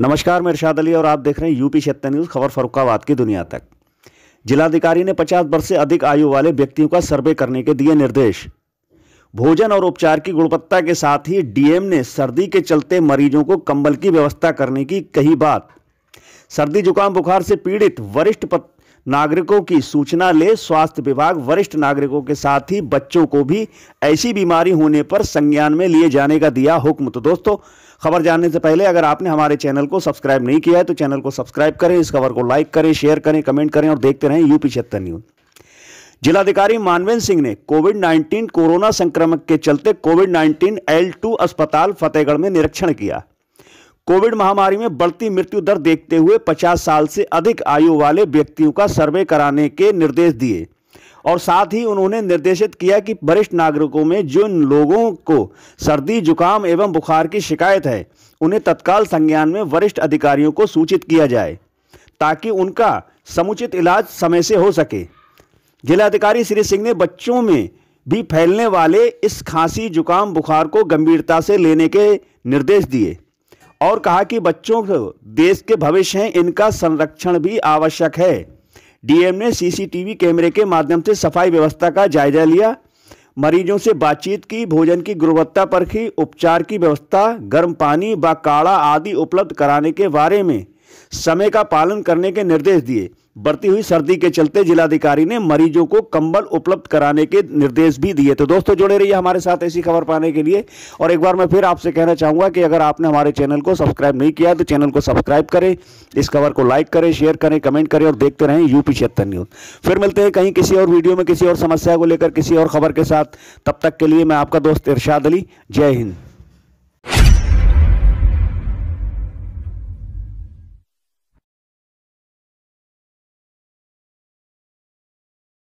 नमस्कार मैं इरशाद अली और आप देख रहे हैं यूपी क्षेत्र न्यूज़ खबर फरुखाबाद की दुनिया तक जिलाधिकारी ने 50 वर्ष से अधिक आयु वाले व्यक्तियों का सर्वे करने के दिए निर्देश भोजन और उपचार की गुणवत्ता के साथ ही डीएम ने सर्दी के चलते मरीजों को कंबल की व्यवस्था करने की कही बात सर्दी जुकाम बुखार से पीड़ित वरिष्ठ नागरिकों की सूचना ले स्वास्थ्य विभाग वरिष्ठ नागरिकों के साथ ही बच्चों को भी ऐसी बीमारी होने पर संज्ञान में लिए जाने का दिया हुक्म तो दोस्तों खबर जानने से पहले अगर आपने हमारे चैनल को सब्सक्राइब नहीं किया है तो चैनल को सब्सक्राइब करें इस खबर को लाइक करें शेयर करें कमेंट करें और देखते रहें यूपी छत्तर न्यूज़ जिलाधिकारी मानवेंद्र सिंह ने कोविड 19 कोरोना संक्रमण के चलते कोविड 19 टू अस्पताल फतेहगढ़ में निरीक्षण किया कोविड महामारी में बढ़ती मृत्यु दर देखते हुए 50 साल से अधिक आयु वाले व्यक्तियों का सर्वे कराने के निर्देश दिए और साथ ही उन्होंने निर्देशित किया कि वरिष्ठ नागरिकों में जिन लोगों को सर्दी जुकाम एवं बुखार की शिकायत है उन्हें तत्काल संज्ञान में वरिष्ठ अधिकारियों को सूचित किया जाए ताकि उनका समुचित इलाज समय से हो सके जिलाधिकारी श्री सिंह ने बच्चों में भी फैलने वाले इस खांसी जुकाम बुखार को गंभीरता से लेने के निर्देश दिए और कहा कि बच्चों को देश के भविष्य हैं इनका संरक्षण भी आवश्यक है डीएम ने सीसीटीवी कैमरे के माध्यम से सफाई व्यवस्था का जायजा लिया मरीजों से बातचीत की भोजन की गुणवत्ता पर ही उपचार की व्यवस्था गर्म पानी व काढ़ा आदि उपलब्ध कराने के बारे में समय का पालन करने के निर्देश दिए बढ़ती हुई सर्दी के चलते जिलाधिकारी ने मरीजों को कंबल उपलब्ध कराने के निर्देश भी दिए तो दोस्तों जुड़े रहिए हमारे साथ ऐसी खबर पाने के लिए और एक बार मैं फिर आपसे कहना चाहूँगा कि अगर आपने हमारे चैनल को सब्सक्राइब नहीं किया तो चैनल को सब्सक्राइब करें इस खबर को लाइक करें शेयर करें कमेंट करें और देखते रहें यूपी छिहत्तर न्यूज फिर मिलते हैं कहीं किसी और वीडियो में किसी और समस्या को लेकर किसी और खबर के साथ तब तक के लिए मैं आपका दोस्त इर्शाद अली जय हिंद